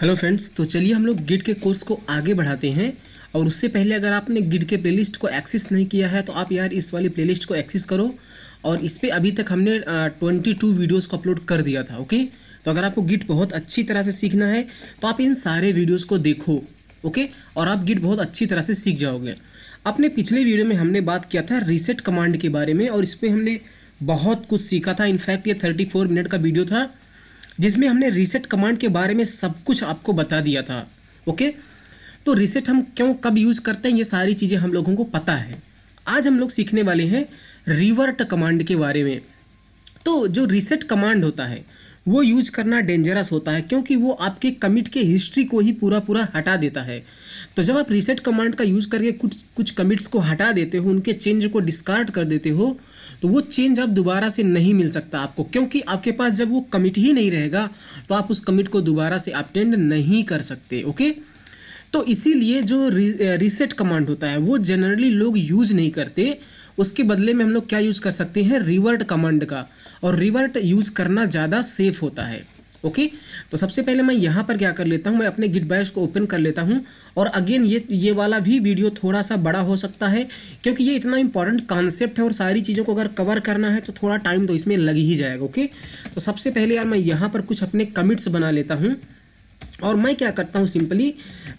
Hello friends तो चलिए हम लोग गिट के कोर्स को आगे बढ़ाते हैं और उससे पहले अगर आपने गिट के प्लेलिस्ट को एक्सेस नहीं किया है तो आप यार इस वाली प्लेलिस्ट को एक्सेस करो और इस पर अभी तक हमने ट्वेंटी टू वीडियोज़ को अपलोड कर दिया था ओके तो अगर आपको गिट बहुत अच्छी तरह से सीखना है तो आप इन सारे वीडियोज़ को देखो ओके और आप गिट बहुत अच्छी तरह से सीख जाओगे अपने पिछले वीडियो में हमने बात किया था रीसेट कमांड के बारे में और इस पर हमने बहुत कुछ सीखा था इनफैक्ट ये थर्टी फोर मिनट का वीडियो था जिसमें हमने रीसेट कमांड के बारे में सब कुछ आपको बता दिया था ओके तो रीसेट हम क्यों कब यूज़ करते हैं ये सारी चीज़ें हम लोगों को पता है आज हम लोग सीखने वाले हैं रिवर्ट कमांड के बारे में तो जो रीसेट कमांड होता है वो यूज करना डेंजरस होता है क्योंकि वो आपके कमिट के हिस्ट्री को ही पूरा पूरा हटा देता है तो जब आप रीसेट कमांड का यूज़ करके कुछ कुछ कमिट्स को हटा देते हो उनके चेंज को डिस्कार्ड कर देते हो तो वो चेंज अब दोबारा से नहीं मिल सकता आपको क्योंकि आपके पास जब वो कमिट ही नहीं रहेगा तो आप उस कमिट को दोबारा से अपटेंड नहीं कर सकते ओके तो इसीलिए जो रीसेट कमांड होता है वो जनरली लोग यूज नहीं करते उसके बदले में हम लोग क्या यूज कर सकते हैं रिवर्ट कमांड का और रिवर्ट यूज़ करना ज़्यादा सेफ होता है ओके तो सबसे पहले मैं यहाँ पर क्या कर लेता हूँ मैं अपने गिट बैश को ओपन कर लेता हूँ और अगेन ये ये वाला भी वीडियो थोड़ा सा बड़ा हो सकता है क्योंकि ये इतना इंपॉर्टेंट कॉन्सेप्ट है और सारी चीज़ों को अगर कवर करना है तो थोड़ा टाइम तो इसमें लग ही जाएगा ओके तो सबसे पहले यार मैं यहाँ पर कुछ अपने कमिट्स बना लेता हूँ और मैं क्या करता हूँ सिंपली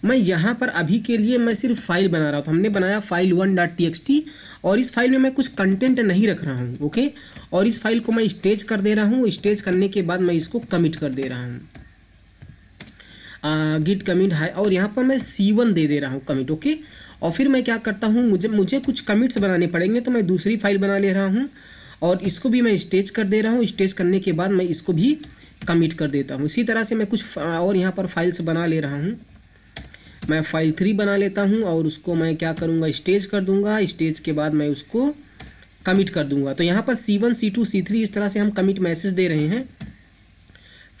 मैं यहाँ पर अभी के लिए मैं सिर्फ फाइल बना रहा हूँ हमने बनाया file one dot T X T और इस फाइल में मैं कुछ कंटेंट नहीं रख रहा हूँ ओके और इस फाइल को मैं स्टेज कर दे रहा हूँ स्टेज करने के बाद मैं इसको कमिट कर दे रहा हूँ गिट कमिट हाई और यहाँ पर मैं सी वन दे दे रहा हूँ कमिट ओके और फिर मैं क्या करता हूँ मुझे मुझे कुछ कमिट्स बनाने पड़ेंगे तो मैं दूसरी फाइल बना ले रहा हूँ और इसको भी मैं स्टेज कर दे रहा हूँ स्टेज करने के बाद मैं इसको भी कमिट कर देता हूँ इसी तरह से मैं कुछ और यहाँ पर फाइल्स बना ले रहा हूँ मैं फाइल थ्री बना लेता हूँ और उसको मैं क्या करूँगा स्टेज कर दूँगा स्टेज के बाद मैं उसको कमिट कर दूँगा तो यहाँ पर C one C two C three इस तरह से हम कमिट मैसेज दे रहे हैं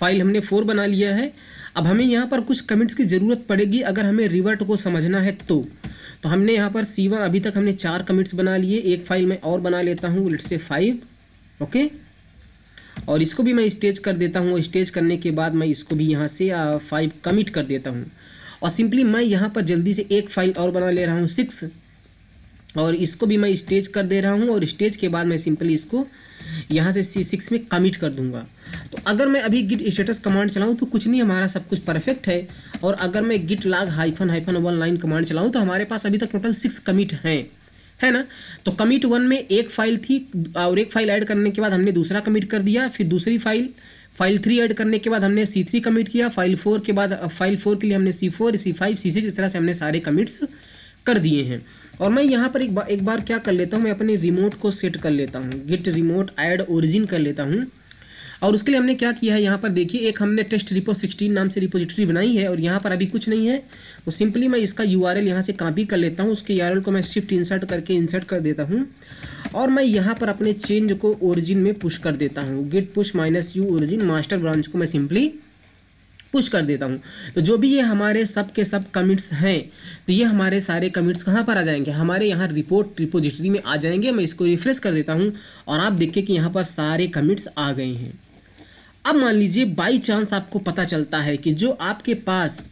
फाइल हमने फोर बना लिया है अब हमें यहाँ पर कुछ कमिट्स की ज़रूरत पड़ेगी अगर हमें रिवर्ट को समझना है तो तो हमने यहाँ पर सी वन अभी तक हमने चार कमिट्स बना लिए एक फाइल मैं और बना लेता हूँ लेट से फाइव ओके और इसको भी मैं स्टेज कर देता हूँ स्टेज करने के बाद मैं इसको भी यहाँ से फाइव कमिट कर देता हूँ और सिंपली मैं यहाँ पर जल्दी से एक फाइल और बना ले रहा हूँ सिक्स और इसको भी मैं स्टेज कर दे रहा हूँ और स्टेज के बाद मैं सिंपली इसको यहाँ से सिक्स में कमिट कर दूँगा तो अगर मैं अभी गिट स्टेटस कमांड चलाऊँ तो कुछ नहीं हमारा सब कुछ परफेक्ट है और अगर मैं git log hyphen hyphen one line command चलाऊँ तो हमारे पास अभी तक टोटल सिक्स कमिट हैं है ना तो कमिट वन में एक फाइल थी और एक फाइल ऐड करने के बाद हमने दूसरा कमिट कर दिया फिर दूसरी फाइल फाइल थ्री ऐड करने के बाद हमने सी थ्री कमिट किया फाइल फोर के बाद फाइल फोर के लिए हमने C four C five C six इस तरह से हमने सारे कमिट्स कर दिए हैं और मैं यहाँ पर एक बार एक बार क्या कर लेता हूँ मैं अपने रिमोट को सेट कर लेता हूँ गिट रिमोट ऐड ओरिजिन कर लेता हूँ और उसके लिए हमने क्या किया है यहाँ पर देखिए एक हमने टेस्ट रिपो सिक्सटीन नाम से रिपोजिटरी बनाई है और यहाँ पर अभी कुछ नहीं है तो सिंपली मैं इसका यू आर यहाँ से कापी कर लेता हूँ उसके यू को मैं शिफ्ट इंसर्ट करके इंसर्ट कर देता हूँ और मैं यहाँ पर अपने चेंज को ओरिजिन में पुश कर देता हूँ git push minus U origin master branch को मैं सिंपली पुश कर देता हूँ तो जो भी ये हमारे सब के सब कमिट्स हैं तो ये हमारे सारे कमिट्स कहाँ पर आ जाएंगे हमारे यहाँ रिपोर्ट रिपोजिटरी में आ जाएंगे मैं इसको रिफ्रेश कर देता हूँ और आप देखिए कि यहाँ पर सारे कमिट्स आ गए हैं अब मान लीजिए बाई चांस आपको पता चलता है कि जो आपके पास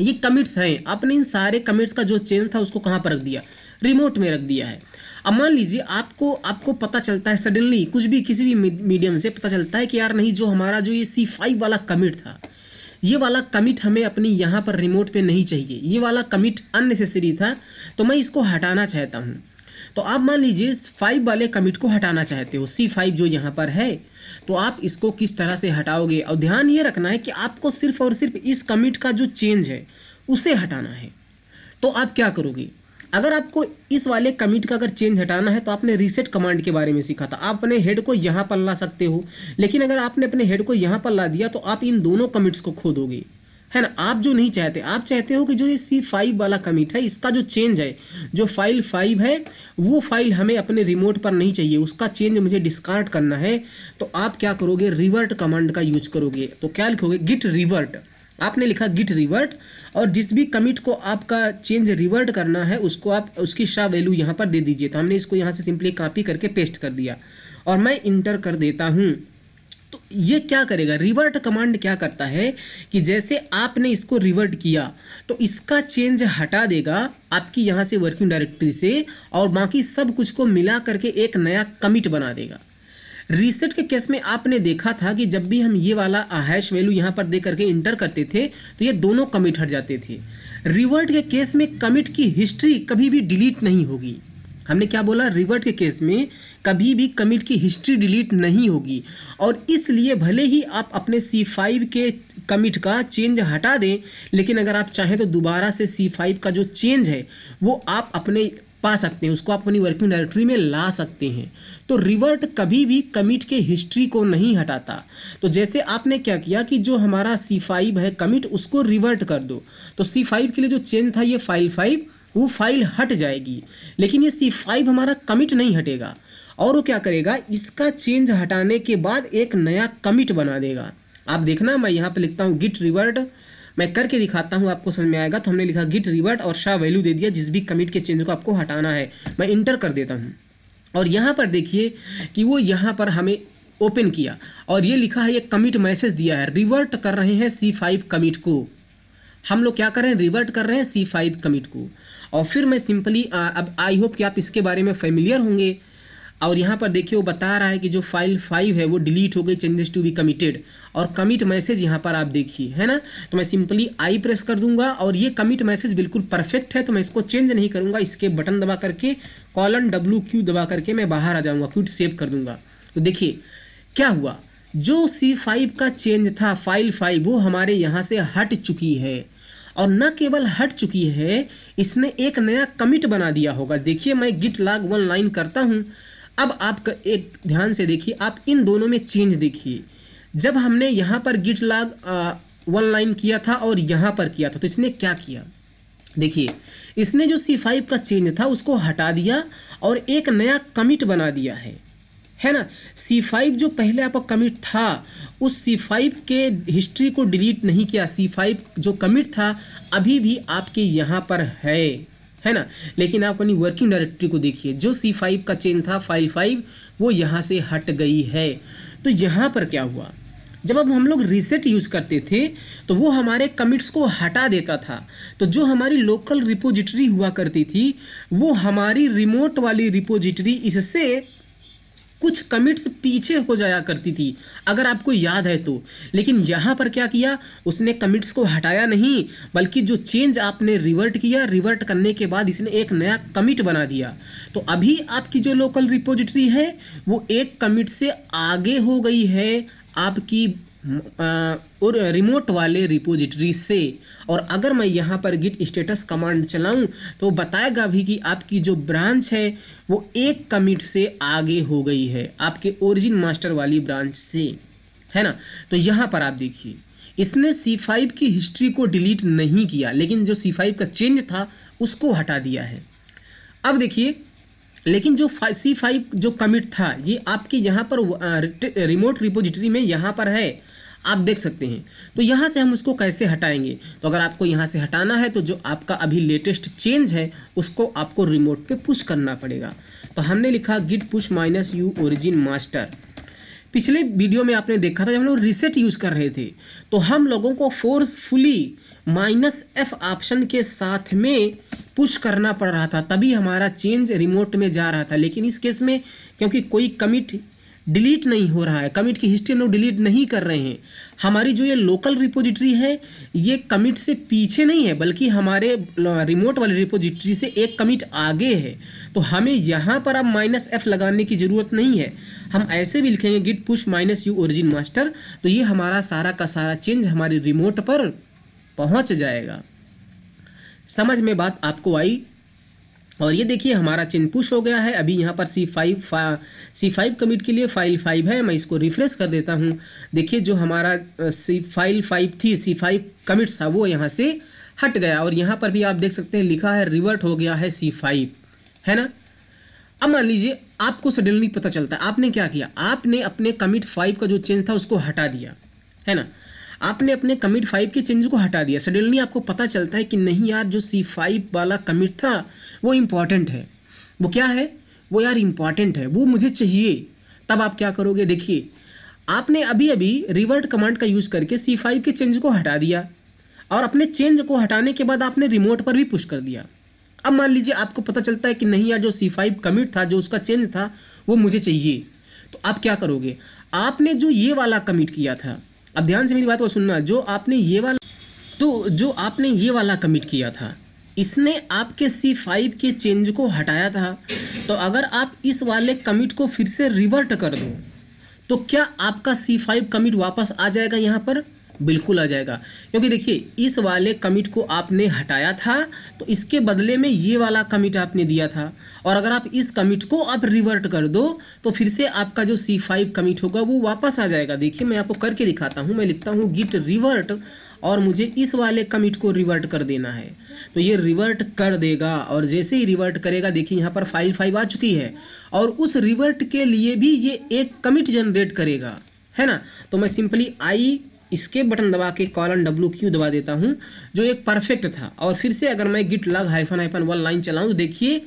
ये कमिट्स हैं आपने इन सारे कमिट्स का जो चेंज था उसको कहाँ पर रख दिया रिमोट में रख दिया है अब मान लीजिए आपको आपको पता चलता है सडनली कुछ भी किसी भी मीडियम से पता चलता है कि यार नहीं जो हमारा जो ये सी फाइव वाला कमिट था ये वाला कमिट हमें अपनी यहाँ पर रिमोट पे नहीं चाहिए ये वाला कमिट अननेसेसरी था तो मैं इसको हटाना चाहता हूँ तो आप मान लीजिए फाइव वाले कमिट को हटाना चाहते हो सी फाइव जो यहाँ पर है तो आप इसको किस तरह से हटाओगे और ध्यान ये रखना है कि आपको सिर्फ और सिर्फ इस कमिट का जो चेंज है उसे हटाना है तो आप क्या करोगे अगर आपको इस वाले कमिट का अगर चेंज हटाना है तो आपने रीसेट कमांड के बारे में सीखा था आप अपने हेड को यहाँ पर ला सकते हो लेकिन अगर आपने अपने हेड को यहाँ पर ला दिया तो आप इन दोनों कमिट्स को खो दोगे है ना आप जो नहीं चाहते आप चाहते हो कि जो ये सी फाइव वाला कमिट है इसका जो चेंज है जो फाइल फाइव है वो फाइल हमें अपने रिमोट पर नहीं चाहिए उसका चेंज मुझे डिस्कार्ड करना है तो आप क्या करोगे रिवर्ट कमांड का यूज करोगे तो क्या लिखोगे गिट रिवर्ट आपने लिखा गिट रिवर्ट और जिस भी कमिट को आपका चेंज रिवर्ट करना है उसको आप उसकी शाह वैल्यू यहाँ पर दे दीजिए तो हमने इसको यहाँ से सिंपली कॉपी करके पेस्ट कर दिया और मैं इंटर कर देता हूँ तो ये क्या करेगा रिवर्ट कमांड क्या करता है कि जैसे आपने इसको रिवर्ट किया तो इसका चेंज हटा देगा आपकी यहाँ से वर्किंग डायरेक्टरी से और बाकी सब कुछ को मिला करके एक नया कमिट बना देगा रीसेट के केस में आपने देखा था कि जब भी हम ये वाला हैश वैल्यू यहाँ पर दे करके इंटर करते थे तो ये दोनों कमिट हट जाते थे रिवर्ट के केस में कमिट की हिस्ट्री कभी भी डिलीट नहीं होगी हमने क्या बोला रिवर्ट के केस में कभी भी कमिट की हिस्ट्री डिलीट नहीं होगी और इसलिए भले ही आप अपने सी फाइव के कमिट का चेंज हटा दें लेकिन अगर आप चाहें तो दोबारा से सी फाइव का जो चेंज है वो आप अपने पा सकते हैं उसको आप अपनी वर्किंग डायरेक्टरी में ला सकते हैं तो रिवर्ट कभी भी कमिट के हिस्ट्री को नहीं हटाता तो जैसे आपने क्या किया कि जो हमारा सी फाइव है कमिट उसको रिवर्ट कर दो तो सी फाइव के लिए जो चेंज था ये फाइल फाइव वो फाइल हट जाएगी लेकिन ये सी फाइव हमारा कमिट नहीं हटेगा और वो क्या करेगा इसका चेंज हटाने के बाद एक नया कमिट बना देगा आप देखना मैं यहाँ पर लिखता हूँ गिट रिवर्ट मैं करके दिखाता हूँ आपको समझ में आएगा तो हमने लिखा गिट रिवर्ट और शाह वैल्यू दे दिया जिस भी कमिट के चेंज को आपको हटाना है मैं इंटर कर देता हूँ और यहाँ पर देखिए कि वो यहाँ पर हमें ओपन किया और ये लिखा है ये कमिट मैसेज दिया है रिवर्ट कर रहे हैं सी फाइव कमिट को हम लोग क्या कर रहे हैं रिवर्ट कर रहे हैं सी फाइव कमिट को और फिर मैं सिंपली अब आई होप कि आप इसके बारे में फेमिलियर होंगे और यहाँ पर देखिए वो बता रहा है कि जो फाइल फाइव है वो डिलीट हो गई चेंजेस टू बी कमिटेड और कमिट मैसेज यहाँ पर आप देखिए है ना तो मैं सिंपली आई प्रेस कर दूंगा और ये कमिट मैसेज बिल्कुल परफेक्ट है तो मैं इसको चेंज नहीं करूँगा इसके बटन दबा करके कॉलन डब्ल्यू क्यू दबा करके मैं बाहर आ जाऊँगा क्विट सेव कर दूंगा तो देखिए क्या हुआ जो सी फाइव का चेंज था फाइल फाइव वो हमारे यहाँ से हट चुकी है और न केवल हट चुकी है इसने एक नया कमिट बना दिया होगा देखिए मैं गिट लाग वन लाइन करता हूँ अब आप एक ध्यान से देखिए आप इन दोनों में चेंज देखिए जब हमने यहाँ पर गिट लाग वन लाइन किया था और यहाँ पर किया था तो इसने क्या किया देखिए इसने जो सी फाइव का चेंज था उसको हटा दिया और एक नया कमिट बना दिया है है ना C5 जो पहले आपका कमिट था उस C5 के हिस्ट्री को डिलीट नहीं किया C5 जो कमिट था अभी भी आपके यहाँ पर है है ना लेकिन आप अपनी वर्किंग डायरेक्टरी को देखिए जो C5 का चेन था फाइल फाइव वो यहाँ से हट गई है तो यहाँ पर क्या हुआ जब अब हम लोग रिसेट यूज़ करते थे तो वो हमारे कमिट्स को हटा देता था तो जो हमारी लोकल रिपोजिटरी हुआ करती थी वो हमारी रिमोट वाली रिपोजिटरी इससे कुछ कमिट्स पीछे हो जाया करती थी अगर आपको याद है तो लेकिन यहाँ पर क्या किया उसने कमिट्स को हटाया नहीं बल्कि जो चेंज आपने रिवर्ट किया रिवर्ट करने के बाद इसने एक नया कमिट बना दिया तो अभी आपकी जो लोकल रिपोजिटरी है वो एक कमिट से आगे हो गई है आपकी और रिमोट वाले रिपोजिटरी से और अगर मैं यहाँ पर गिट स्टेटस कमांड चलाऊँ तो बताएगा भी कि आपकी जो ब्रांच है वो एक कमिट से आगे हो गई है आपके ओरिजिन मास्टर वाली ब्रांच से है ना तो यहाँ पर आप देखिए इसने C5 की हिस्ट्री को डिलीट नहीं किया लेकिन जो C5 का चेंज था उसको हटा दिया है अब देखिए लेकिन जो सी फाइव जो कमिट था ये आपके यहाँ पर रिमोट रिपोजिटरी में यहाँ पर है आप देख सकते हैं तो यहाँ से हम उसको कैसे हटाएंगे तो अगर आपको यहाँ से हटाना है तो जो आपका अभी लेटेस्ट चेंज है उसको आपको रिमोट पे पुश करना पड़ेगा तो हमने लिखा git push minus U origin master पिछले वीडियो में आपने देखा था जब हम लोग रिसेट यूज़ कर रहे थे तो हम लोगों को फोर्सफुली माइनस एफ ऑप्शन के साथ में पुश करना पड़ रहा था तभी हमारा चेंज रिमोट में जा रहा था लेकिन इस केस में क्योंकि कोई कमिट डिलीट नहीं हो रहा है कमिट की हिस्ट्री हम लोग डिलीट नहीं कर रहे हैं हमारी जो ये लोकल रिपोजिटरी है ये कमिट से पीछे नहीं है बल्कि हमारे रिमोट वाली रिपोजिटरी से एक कमिट आगे है तो हमें यहाँ पर अब माइनस एफ लगाने की ज़रूरत नहीं है हम ऐसे भी लिखेंगे git push minus U origin master तो ये हमारा सारा का सारा चेंज हमारे रिमोट पर पहुँच जाएगा समझ में बात आपको आई और ये देखिए हमारा चिन्ह पुश हो गया है अभी यहाँ पर सी फाइव फा, सी फाइव कमिट के लिए फाइल फाइव है मैं इसको रिफ्रेश कर देता हूँ देखिए जो हमारा सी फाइल फाइव थी सी फाइव कमिट था वो यहाँ से हट गया और यहाँ पर भी आप देख सकते हैं लिखा है रिवर्ट हो गया है सी फाइव है ना अब मान लीजिए आपको सडनली पता चलता है आपने क्या किया आपने अपने कमिट फाइव का जो चेंज था उसको हटा दिया है ना आपने अपने कमिट फाइव के चेंज को हटा दिया सडनली आपको पता चलता है कि नहीं यार जो सी फाइव वाला कमिट था वो इम्पॉर्टेंट है वो क्या है वो यार इम्पॉर्टेंट है वो मुझे चाहिए तब आप क्या करोगे देखिए आपने अभी अभी रिवर्ट कमांड का यूज़ करके सी फाइव के चेंज को हटा दिया और अपने चेंज को हटाने के बाद आपने रिमोट पर भी पुश कर दिया अब मान लीजिए आपको पता चलता है कि नहीं यार जो सी फाइव कमिट था जो उसका चेंज था वो मुझे चाहिए तो आप क्या करोगे आपने जो ये वाला कमिट किया था अब ध्यान से मेरी बात को सुनना जो आपने ये वाला तो जो आपने ये वाला कमिट किया था इसने आपके C5 के चेंज को हटाया था तो अगर आप इस वाले कमिट को फिर से रिवर्ट कर दो तो क्या आपका C5 कमिट वापस आ जाएगा यहाँ पर बिल्कुल आ जाएगा क्योंकि देखिए इस वाले कमिट को आपने हटाया था तो इसके बदले में ये वाला कमिट आपने दिया था और अगर आप इस कमिट को आप रिवर्ट कर दो तो फिर से आपका जो सी फाइव कमिट होगा वो वापस आ जाएगा देखिए मैं आपको करके दिखाता हूँ मैं लिखता हूँ गिट रिवर्ट और मुझे इस वाले कमिट को रिवर्ट कर देना है तो ये रिवर्ट कर देगा और जैसे ही रिवर्ट करेगा देखिए यहाँ पर फाइल फाइव आ चुकी है और उस रिवर्ट के लिए भी ये एक कमिट जनरेट करेगा है ना तो मैं सिंपली आई इसके बटन दबा के कॉलन डब्ल्यू क्यू दबा देता हूँ जो एक परफेक्ट था और फिर से अगर मैं git log hyphen hyphen one line चलाऊँ तो देखिए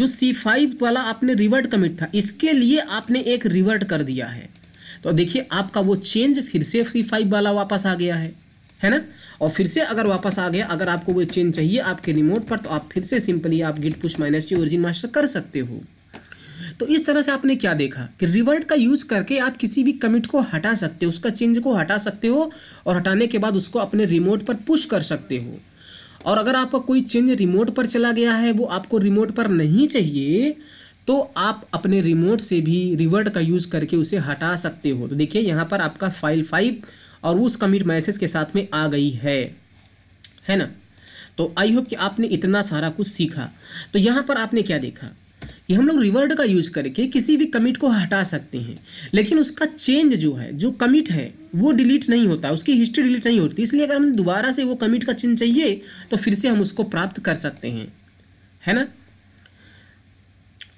जो सी फाइव वाला आपने रिवर्ट कमिट था इसके लिए आपने एक रिवर्ट कर दिया है तो देखिए आपका वो चेंज फिर से सी फाइव वाला वापस आ गया है है ना और फिर से अगर वापस आ गया अगर आपको वो चेंज चाहिए आपके रिमोट पर तो आप फिर से सिंपली आप git push minus U origin master कर सकते हो तो इस तरह से आपने क्या देखा कि रिवर्ट का यूज करके आप किसी भी कमिट को हटा सकते हो उसका चेंज को हटा सकते हो और हटाने के बाद उसको अपने रिमोट पर पुश कर सकते हो और अगर आपका कोई चेंज रिमोट पर चला गया है वो आपको रिमोट पर नहीं चाहिए तो आप अपने रिमोट से भी रिवर्ट का यूज़ करके उसे हटा सकते हो तो देखिए यहाँ पर आपका फाइल फाइव और उस कमिट मैसेज के साथ में आ गई है है ना तो आई होप कि आपने इतना सारा कुछ सीखा तो यहाँ पर आपने क्या देखा कि हम लोग रिवर्ड का यूज करके किसी भी कमिट को हटा सकते हैं लेकिन उसका चेंज जो है जो कमिट है वो डिलीट नहीं होता उसकी हिस्ट्री डिलीट नहीं होती इसलिए अगर हमें दोबारा से वो कमिट का चिन्ह चाहिए तो फिर से हम उसको प्राप्त कर सकते हैं है ना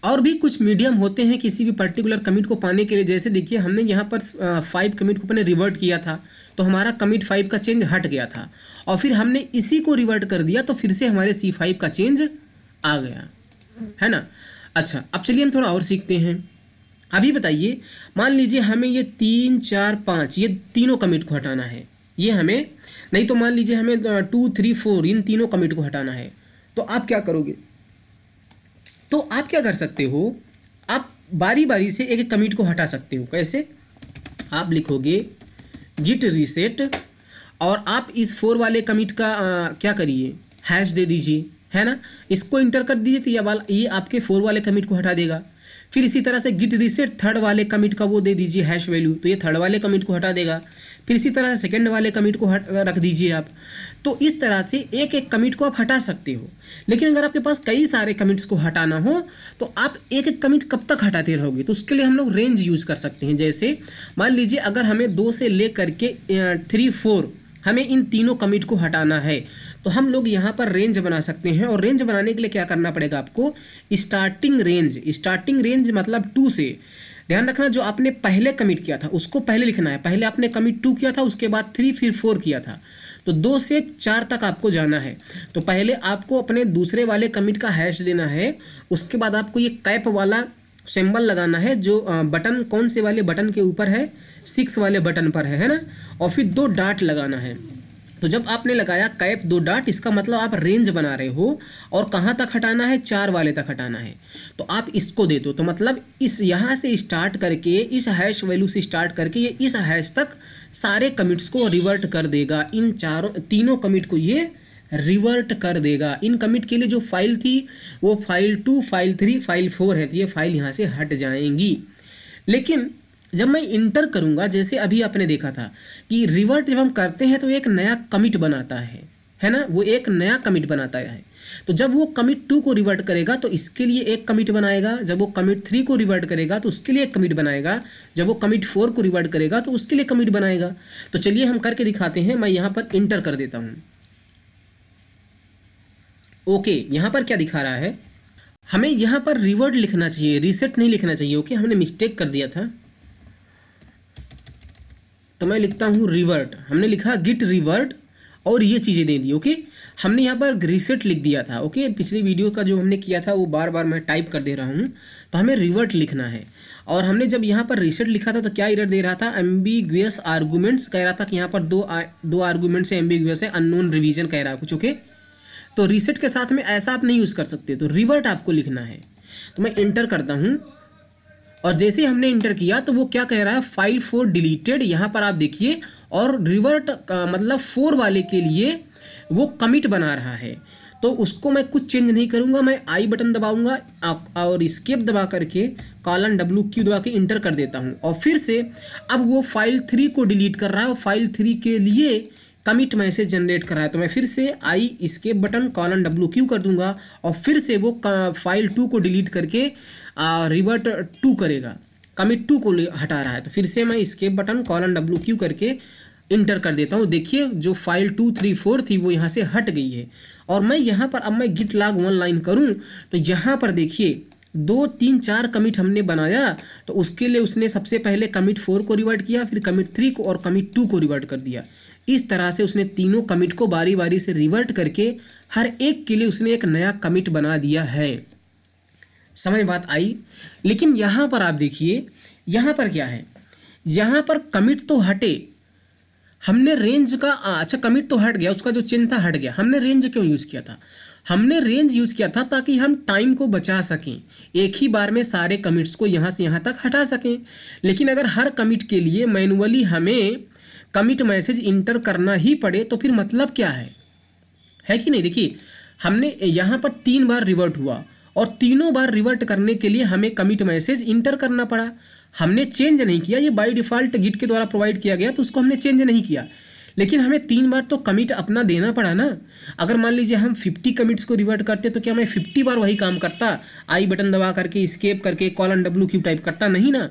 और भी कुछ मीडियम होते हैं किसी भी पर्टिकुलर कमिट को पाने के लिए जैसे देखिए हमने यहाँ पर फाइव कमिट को अपने रिवर्ट किया था तो हमारा कमिट फाइव का चेंज हट गया था और फिर हमने इसी को रिवर्ट कर दिया तो फिर से हमारे सी फाइव का चेंज आ गया है ना अच्छा अब चलिए हम थोड़ा और सीखते हैं अभी बताइए मान लीजिए हमें ये तीन चार पाँच ये तीनों कमिट को हटाना है ये हमें नहीं तो मान लीजिए हमें टू थ्री फोर इन तीनों कमिट को हटाना है तो आप क्या करोगे तो आप क्या कर सकते हो आप बारी बारी से एक कमिट को हटा सकते हो कैसे आप लिखोगे गिट रीसेट और आप इस फोर वाले कमिट का आ, क्या करिए हैश दे दीजिए है ना इसको इंटर कर दीजिए तो ये वाला ये आपके फोर वाले कमिट को हटा देगा फिर इसी तरह से गिट रिसेट थर्ड वाले कमिट का वो दे दीजिए हैश वैल्यू तो ये थर्ड वाले कमिट को हटा देगा फिर इसी तरह से सेकेंड वाले कमिट को हट रख दीजिए आप तो इस तरह से एक एक कमिट को आप हटा सकते हो लेकिन अगर आपके पास कई सारे कमिट्स को हटाना हो तो आप एक एक कमिट कब तक हटाते रहोगे तो उसके लिए हम लोग रेंज यूज़ कर सकते हैं जैसे मान लीजिए अगर हमें दो से ले करके थ्री फोर हमें इन तीनों कमिट को हटाना है तो हम लोग यहाँ पर रेंज बना सकते हैं और रेंज बनाने के लिए क्या करना पड़ेगा आपको स्टार्टिंग रेंज स्टार्टिंग रेंज मतलब टू से ध्यान रखना जो आपने पहले कमिट किया था उसको पहले लिखना है पहले आपने कमिट टू किया था उसके बाद थ्री फिर फोर किया था तो दो से चार तक आपको जाना है तो पहले आपको अपने दूसरे वाले कमिट का हैश देना है उसके बाद आपको ये कैप वाला सिंबल लगाना है जो बटन कौन से वाले बटन के ऊपर है सिक्स वाले बटन पर है है ना और फिर दो डाट लगाना है तो जब आपने लगाया कैप दो डाट इसका मतलब आप रेंज बना रहे हो और कहाँ तक हटाना है चार वाले तक हटाना है तो आप इसको दे दो तो मतलब इस यहाँ से स्टार्ट करके इस हैश वैल्यू से स्टार्ट करके ये इस हैश तक सारे कमिट्स को रिवर्ट कर देगा इन चारों तीनों कमिट को ये रिवर्ट कर देगा इन कमिट के लिए जो फाइल थी वो file two file three file four है तो ये फाइल यहाँ से हट जाएंगी लेकिन जब मैं इंटर करूँगा जैसे अभी आपने देखा था कि रिवर्ट जब हम करते हैं तो एक नया कमिट बनाता है है ना वो एक नया कमिट बनाता है तो जब वो कमिट टू को रिवर्ट करेगा तो इसके लिए एक कमिट बनाएगा जब वो कमिट थ्री को रिवर्ट करेगा तो उसके लिए एक कमिट बनाएगा जब वो कमिट फोर को रिवर्ट करेगा तो उसके लिए कमिट बनाएगा तो चलिए हम करके दिखाते हैं मैं यहाँ पर इंटर कर देता हूँ ओके यहाँ पर क्या दिखा रहा है हमें यहाँ पर रिवर्ड लिखना चाहिए रिसेट नहीं लिखना चाहिए ओके हमने मिस्टेक कर दिया था तो मैं लिखता हूँ रिवर्ट हमने लिखा गिट रिवर्ट और ये चीज़ें दे दी ओके हमने यहाँ पर रिसेट लिख दिया था ओके पिछली वीडियो का जो हमने किया था वो बार बार मैं टाइप कर दे रहा हूँ तो हमें रिवर्ट लिखना है और हमने जब यहाँ पर रिसेट लिखा था तो क्या इरर दे रहा था एम्बिगुअस आर्गूमेंट्स कह रहा था कि यहाँ पर दो आ, दो आर्गूमेंट्स एम्बिगुअस है अननोन रिविजन कह रहा है कुछ ओके okay? तो रीसेट के साथ में ऐसा आप नहीं यूज़ कर सकते तो रिवर्ट आपको लिखना है तो मैं इंटर करता हूँ और जैसे हमने इंटर किया तो वो क्या कह रहा है फाइल फोर डिलीटेड यहाँ पर आप देखिए और रिवर्ट मतलब फोर वाले के लिए वो कमिट बना रहा है तो उसको मैं कुछ चेंज नहीं करूँगा मैं आई बटन दबाऊंगा और स्केप दबा करके कॉलन डब्लू क्यू दबा के इंटर कर देता हूँ और फिर से अब वो फाइल थ्री को डिलीट कर रहा है और फाइल थ्री के लिए कमिट मैसेज जनरेट कर रहा है तो मैं फिर से आई इसके बटन कॉलन डब्ल्यू क्यू कर दूंगा और फिर से वो फाइल टू को डिलीट करके रिवर्ट टू करेगा कमिट टू को हटा रहा है तो फिर से मैं इसके बटन कॉलन डब्ल्यू क्यू करके इंटर कर देता हूँ देखिए जो फाइल टू थ्री फोर थी वो यहाँ से हट गई है और मैं यहाँ पर अब मैं गिट लाग वन लाइन करूँ तो यहाँ पर देखिए दो तीन चार कमिट हमने बनाया तो उसके लिए उसने सबसे पहले कमिट फोर को रिवर्ट किया फिर कमिट थ्री को और कमिट टू को रिवर्ट कर दिया इस तरह से उसने तीनों कमिट को बारी बारी से रिवर्ट करके हर एक के लिए उसने एक नया कमिट बना दिया है समझ बात आई लेकिन यहाँ पर आप देखिए यहाँ पर क्या है यहाँ पर कमिट तो हटे हमने रेंज का अच्छा कमिट तो हट गया उसका जो चिन्ह था हट गया हमने रेंज क्यों यूज़ किया था हमने रेंज यूज़ किया था ताकि हम टाइम को बचा सकें एक ही बार में सारे कमिट्स को यहाँ से यहाँ तक हटा सकें लेकिन अगर हर कमिट के लिए मैनुअली हमें कमिट मैसेज इंटर करना ही पड़े तो फिर मतलब क्या है है कि नहीं देखिए हमने यहाँ पर तीन बार रिवर्ट हुआ और तीनों बार रिवर्ट करने के लिए हमें कमिट मैसेज इंटर करना पड़ा हमने चेंज नहीं किया ये बाई डिफ़ॉल्ट गिट के द्वारा प्रोवाइड किया गया तो उसको हमने चेंज नहीं किया लेकिन हमें तीन बार तो कमिट अपना देना पड़ा ना अगर मान लीजिए हम 50 कमिट्स को रिवर्ट करते तो क्या मैं 50 बार वही काम करता आई बटन दबा करके स्केप करके कॉलन डब्ल्यू क्यू टाइप करता नहीं ना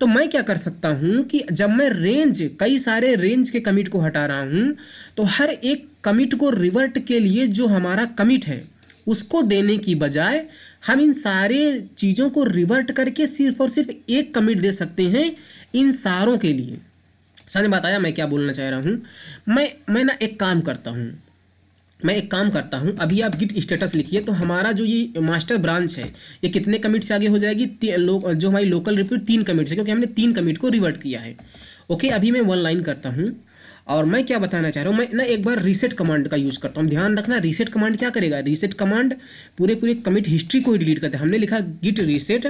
तो मैं क्या कर सकता हूँ कि जब मैं रेंज कई सारे रेंज के कमिट को हटा रहा हूँ तो हर एक कमिट को रिवर्ट के लिए जो हमारा कमिट है उसको देने की बजाय हम इन सारे चीज़ों को रिवर्ट करके सिर्फ और सिर्फ एक कमिट दे सकते हैं इन सारों के लिए समझ बताया मैं क्या बोलना चाह रहा हूँ मैं मैं ना एक काम करता हूँ मैं एक काम करता हूँ अभी आप गिट स्टेटस लिखिए तो हमारा जो ये मास्टर ब्रांच है ये कितने कमिट से आगे हो जाएगी लो, जो हमारी लोकल रिपोर्ट तीन कमिट से क्योंकि हमने तीन कमिट को रिवर्ट किया है ओके अभी मैं वन लाइन करता हूँ और मैं क्या बताना चाह रहा हूँ मैं ना एक बार रीसेट कमांड का यूज़ करता हूँ ध्यान रखना रीसेट कमांड क्या करेगा रीसेट कमांड पूरे पूरे कमिट हिस्ट्री को ही डिलीट करते हैं हमने लिखा git reset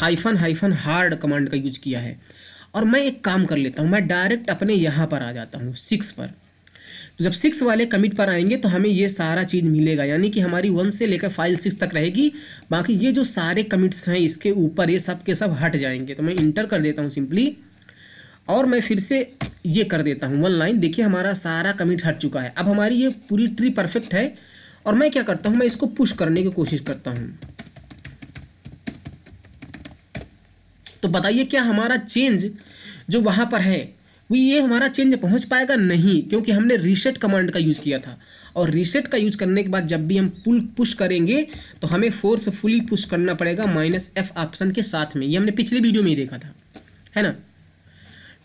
hyphen hyphen hard command का यूज किया है और मैं एक काम कर लेता हूँ मैं डायरेक्ट अपने यहाँ पर आ जाता हूँ सिक्स पर जब सिक्स वाले कमिट पर आएंगे तो हमें ये सारा चीज़ मिलेगा यानी कि हमारी वन से लेकर फाइल सिक्स तक रहेगी बाकी ये जो सारे कमिट्स हैं इसके ऊपर ये सब के सब हट जाएंगे तो मैं इंटर कर देता हूँ सिंपली और मैं फिर से ये कर देता हूँ वन लाइन देखिए हमारा सारा कमिट हट चुका है अब हमारी ये पूरी ट्री परफेक्ट है और मैं क्या करता हूँ मैं इसको पुश करने की कोशिश करता हूँ तो बताइए क्या हमारा चेंज जो वहाँ पर है ये हमारा चेंज पहुंच पाएगा नहीं क्योंकि हमने रीसेट कमांड का यूज़ किया था और रीसेट का यूज करने के बाद जब भी हम पुल पुश करेंगे तो हमें फोर्स फुली पुश करना पड़ेगा माइनस एफ ऑप्शन के साथ में ये हमने पिछले वीडियो में ही देखा था है ना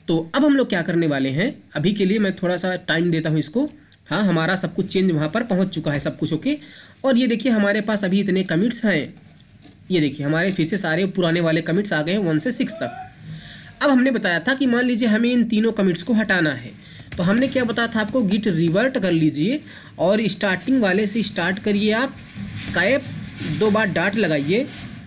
तो अब हम लोग क्या करने वाले हैं अभी के लिए मैं थोड़ा सा टाइम देता हूँ इसको हाँ हमारा सब कुछ चेंज वहाँ पर पहुँच चुका है सब कुछ ओके और ये देखिए हमारे पास अभी इतने कमिट्स हैं ये देखिए हमारे फिर से सारे पुराने वाले कमिट्स आ गए हैं वन से सिक्स तक अब हमने बताया था कि मान लीजिए हमें इन तीनों कमिट्स को हटाना है तो हमने क्या बताया था आपको गिट रिवर्ट कर लीजिए और स्टार्टिंग वाले से स्टार्ट करिए आप कैप दो बार डाट लगाइए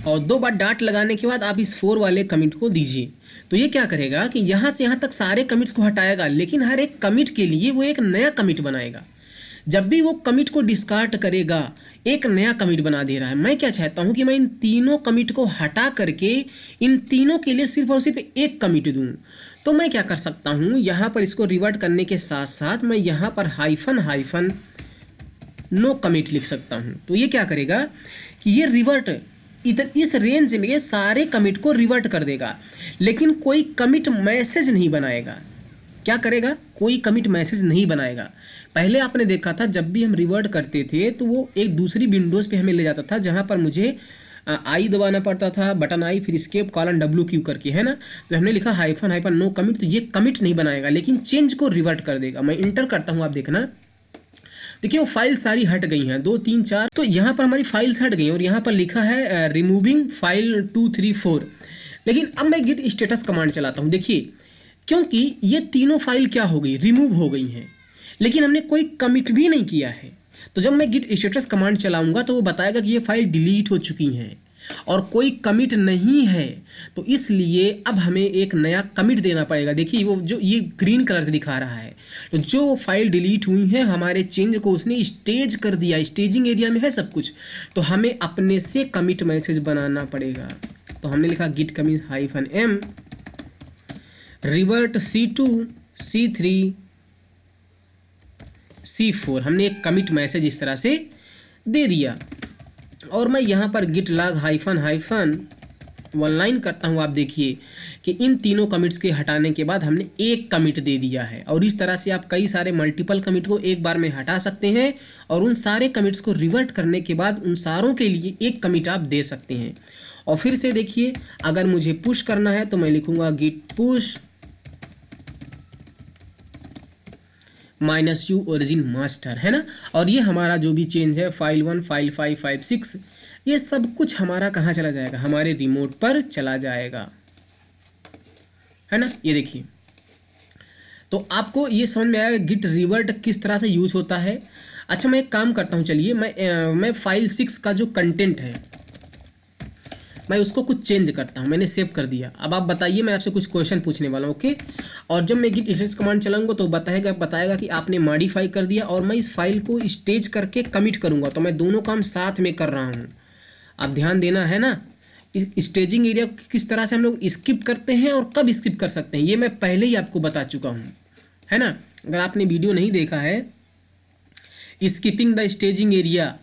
और दो बार डाट लगाने के बाद आप इस फोर वाले कमिट को दीजिए तो ये क्या करेगा कि यहाँ से यहाँ तक सारे कमिट्स को हटाएगा लेकिन हर एक कमिट के लिए वो एक नया कमिट बनाएगा जब भी वो कमिट को डिस्कार्ड करेगा एक नया कमिट बना दे रहा है मैं क्या चाहता हूँ कि मैं इन तीनों कमिट को हटा करके इन तीनों के लिए सिर्फ और सिर्फ एक कमिट दूँ तो मैं क्या कर सकता हूँ यहाँ पर इसको रिवर्ट करने के साथ साथ मैं यहाँ पर हाइफन हाइफन नो कमिट लिख सकता हूँ तो ये क्या करेगा कि ये रिवर्ट इधर इस रेंज में ये सारे कमिट को रिवर्ट कर देगा लेकिन कोई कमिट मैसेज नहीं बनाएगा क्या करेगा कोई कमिट मैसेज नहीं बनाएगा पहले आपने देखा था जब भी हम रिवर्ट करते थे तो वो एक दूसरी विंडोज़ पे हमें ले जाता था जहाँ पर मुझे आई दबाना पड़ता था बटन आई फिर स्केप कॉलन डब्ल्यू क्यू करके है ना तो हमने लिखा हाइफन हाइफन नो कमिट तो ये कमिट नहीं बनाएगा लेकिन चेंज को रिवर्ट कर देगा मैं इंटर करता हूँ आप देखना देखिए वो फाइल सारी हट गई हैं दो तीन चार तो यहाँ पर हमारी फाइल्स हट गई और यहाँ पर लिखा है removing file two three four लेकिन अब मैं गिट स्टेटस कमांड चलाता हूँ देखिए क्योंकि ये तीनों फाइल क्या हो गई रिमूव हो गई हैं लेकिन हमने कोई कमिट भी नहीं किया है तो जब मैं गिट स्टेटस कमांड चलाऊंगा तो वो बताएगा कि ये फाइल डिलीट हो चुकी हैं और कोई कमिट नहीं है तो इसलिए अब हमें एक नया कमिट देना पड़ेगा देखिए वो जो ये ग्रीन कलर से दिखा रहा है तो जो फाइल डिलीट हुई है हमारे चेंज को उसने स्टेज कर दिया स्टेजिंग एरिया में है सब कुछ तो हमें अपने से कमिट मैसेज बनाना पड़ेगा तो हमने लिखा git commit hyphen M revert C two C three C four हमने एक कमिट मैसेज इस तरह से दे दिया और मैं यहाँ पर Git log hyphen hyphen one line करता हूँ आप देखिए कि इन तीनों कमिट्स के हटाने के बाद हमने एक कमिट दे दिया है और इस तरह से आप कई सारे मल्टीपल कमिट को एक बार में हटा सकते हैं और उन सारे कमिट्स को रिवर्ट करने के बाद उन सारों के लिए एक कमिट आप दे सकते हैं और फिर से देखिए अगर मुझे पुश करना है तो मैं लिखूँगा git push minus U origin master है ना और ये हमारा जो भी चेंज है file one file five five six ये सब कुछ हमारा कहाँ चला जाएगा हमारे रिमोट पर चला जाएगा है ना ये देखिए तो आपको ये समझ में आएगा गिट रिवर्ट किस तरह से यूज होता है अच्छा मैं एक काम करता हूँ चलिए मैं आ, मैं फाइल सिक्स का जो कंटेंट है मैं उसको कुछ चेंज करता हूँ मैंने सेव कर दिया अब आप बताइए मैं आपसे कुछ क्वेश्चन पूछने वाला हूँ ओके और जब मैं गिट इटरेज कमांड चलाऊंगा तो बताएगा बताएगा कि आपने मॉडिफाई कर दिया और मैं इस फाइल को स्टेज करके कमिट करूँगा तो मैं दोनों काम साथ में कर रहा हूँ आप ध्यान देना है ना स्टेजिंग एरिया को किस तरह से हम लोग स्किप करते हैं और कब स्किप कर सकते हैं ये मैं पहले ही आपको बता चुका हूँ है ना अगर आपने वीडियो नहीं देखा है स्किपिंग द स्टेजिंग एरिया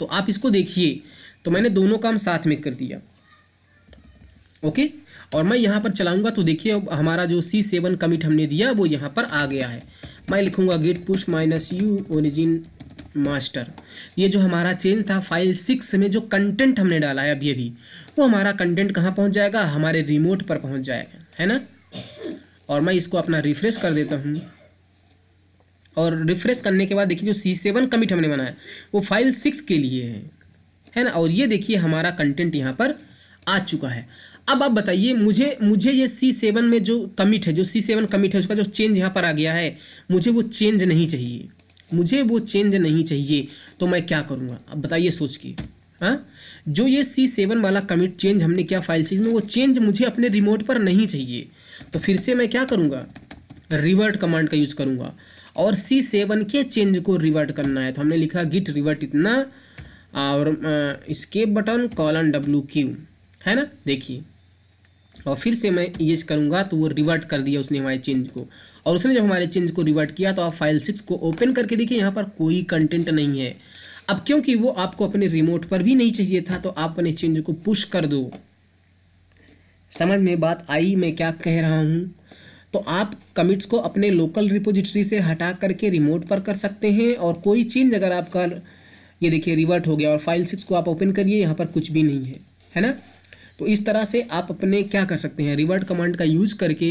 तो आप इसको देखिए तो मैंने दोनों काम साथ में कर दिया ओके और मैं यहाँ पर चलाऊंगा तो देखिए अब हमारा जो सी सेवन कमिट हमने दिया वो यहाँ पर आ गया है मैं लिखूंगा git push minus U origin master ये जो हमारा चेंज था फाइल सिक्स में जो कंटेंट हमने डाला है अभी अभी वो हमारा कंटेंट कहाँ पहुँच जाएगा हमारे रिमोट पर पहुँच जाएगा है ना और मैं इसको अपना रिफ्रेश कर देता हूँ और रिफ्रेश करने के बाद देखिए जो सी सेवन कमिट हमने बनाया वो फाइल सिक्स के लिए है है ना और ये देखिए हमारा कंटेंट यहाँ पर आ चुका है अब आप बताइए मुझे मुझे ये सी सेवन में जो कमिट है जो सी सेवन कमिट है उसका जो चेंज यहाँ पर आ गया है मुझे वो चेंज नहीं चाहिए मुझे वो चेंज नहीं चाहिए तो मैं क्या करूँगा अब बताइए सोच के हाँ जो ये सी सेवन वाला कमिट चेंज हमने क्या फाइल सीज में वो चेंज मुझे अपने रिमोट पर नहीं चाहिए तो फिर से मैं क्या करूँगा रिवर्ट कमांड का यूज़ करूँगा और सी सेवन के चेंज को रिवर्ट करना है तो हमने लिखा गिट रिवर्ट इतना और escape button colon W Q है ना देखिए और फिर से मैं ये करूँगा तो वो रिवर्ट कर दिया उसने हमारे चेंज को और उसने जब हमारे चेंज को रिवर्ट किया तो आप फाइल सिक्स को ओपन करके देखिए यहाँ पर कोई कंटेंट नहीं है अब क्योंकि वो आपको अपने रिमोट पर भी नहीं चाहिए था तो आप अपने चेंज को पुश कर दो समझ में बात आई मैं क्या कह रहा हूँ तो आप कमिट्स को अपने लोकल रिपोजिटरी से हटा करके रिमोट पर कर सकते हैं और कोई चेंज अगर आपका ये देखिए रिवर्ट हो गया और फाइल सिक्स को आप ओपन करिए यहाँ पर कुछ भी नहीं है है ना तो इस तरह से आप अपने क्या कर सकते हैं रिवर्ट कमांड का यूज करके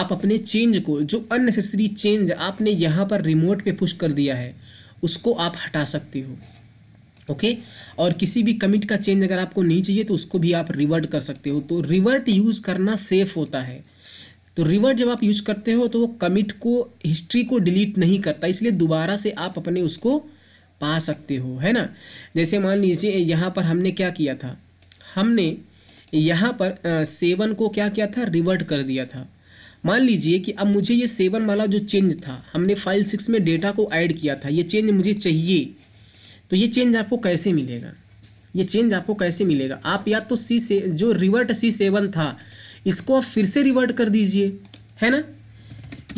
आप अपने चेंज को जो अननेसेसरी चेंज आपने यहाँ पर रिमोट पे पुश कर दिया है उसको आप हटा सकते हो ओके और किसी भी कमिट का चेंज अगर आपको नहीं चाहिए तो उसको भी आप रिवर्ट कर सकते हो तो रिवर्ट यूज़ करना सेफ होता है तो रिवर्ट जब आप यूज़ करते हो तो वो कमिट को हिस्ट्री को डिलीट नहीं करता इसलिए दोबारा से आप अपने उसको पा सकते हो है ना जैसे मान लीजिए यहाँ पर हमने क्या किया था हमने यहाँ पर सेवन को क्या किया था रिवर्ट कर दिया था मान लीजिए कि अब मुझे ये सेवन वाला जो चेंज था हमने फाइल सिक्स में डेटा को ऐड किया था ये चेंज मुझे चाहिए तो ये चेंज आपको कैसे मिलेगा ये चेंज आपको कैसे मिलेगा आप या तो सी से जो रिवर्ट सी सेवन था इसको आप फिर से रिवर्ट कर दीजिए है ना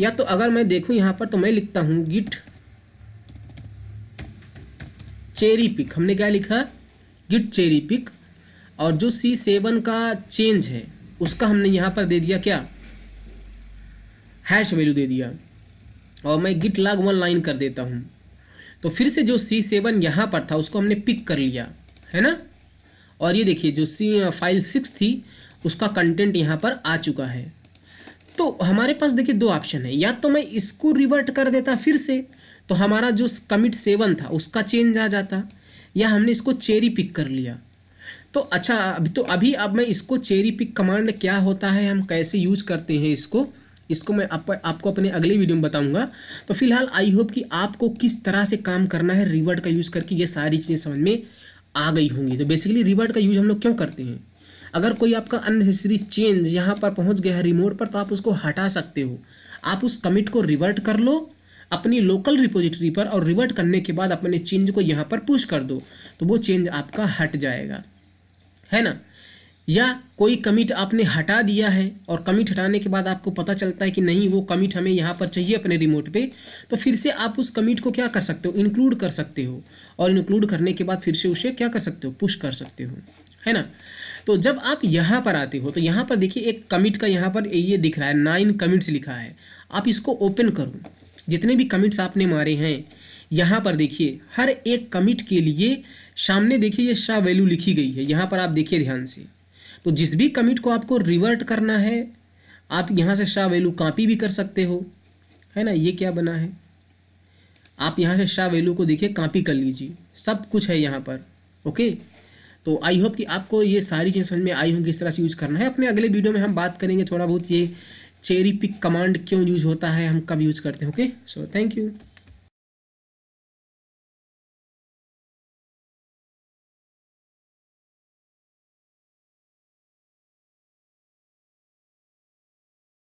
या तो अगर मैं देखूँ यहाँ पर तो मैं लिखता हूँ गिट चेरी पिक हमने क्या लिखा गिट चेरी पिक और जो सी सेवन का चेंज है उसका हमने यहाँ पर दे दिया क्या हैश वैल्यू दे दिया और मैं गिट लाग वन लाइन कर देता हूँ तो फिर से जो सी सेवन यहाँ पर था उसको हमने पिक कर लिया है ना और ये देखिए जो सी फाइल सिक्स थी उसका कंटेंट यहाँ पर आ चुका है तो हमारे पास देखिए दो ऑप्शन है या तो मैं इसको रिवर्ट कर देता फिर से तो हमारा जो कमिट सेवन था उसका चेंज आ जाता या हमने इसको चेरी पिक कर लिया तो अच्छा अभी तो अभी अब मैं इसको चेरी पिक कमांड क्या होता है हम कैसे यूज करते हैं इसको इसको मैं आप, आपको अपने अगले वीडियो में बताऊंगा तो फिलहाल आई होप कि आपको किस तरह से काम करना है रिवर्ड का यूज़ करके ये सारी चीज़ें समझ में आ गई होंगी तो बेसिकली रिवर्ड का यूज़ हम लोग क्यों करते हैं अगर कोई आपका अननेसेसरी चेंज यहाँ पर पहुँच गया है रिमोट पर तो आप उसको हटा सकते हो आप उस कमिट को रिवर्ट कर लो अपनी लोकल रिपोजिटरी पर और रिवर्ट करने के बाद अपने चेंज को यहाँ पर पुश कर दो तो वो चेंज आपका हट जाएगा है ना या कोई कमिट आपने हटा दिया है और कमिट हटाने के बाद आपको पता चलता है कि नहीं वो कमिट हमें यहाँ पर चाहिए अपने रिमोट पे तो फिर से आप उस कमिट को क्या कर सकते हो इंक्लूड कर सकते हो और इंक्लूड करने के बाद फिर से उसे क्या कर सकते हो पुश कर सकते हो है ना तो जब आप यहाँ पर आते हो तो यहाँ पर देखिए एक कमिट का यहाँ पर ये दिख रहा है नाइन कमिट्स लिखा है आप इसको ओपन करो जितने भी कमिट्स आपने मारे हैं यहाँ पर देखिए हर एक कमिट के लिए सामने देखिए ये शाह वैल्यू लिखी गई है यहाँ पर आप देखिए ध्यान से तो जिस भी कमिट को आपको रिवर्ट करना है आप यहाँ से शाह वैल्यू कॉपी भी कर सकते हो है ना ये क्या बना है आप यहाँ से शाह वैल्यू को देखिए कॉपी कर लीजिए सब कुछ है यहाँ पर ओके तो आई होप कि आपको ये सारी चीज़ समझ में आई होंगी किस तरह से यूज़ करना है अपने अगले वीडियो में हम बात करेंगे थोड़ा बहुत ये चेरी पिक कमांड क्यों यूज़ होता है हम कब यूज़ करते हैं ओके सो थैंक यू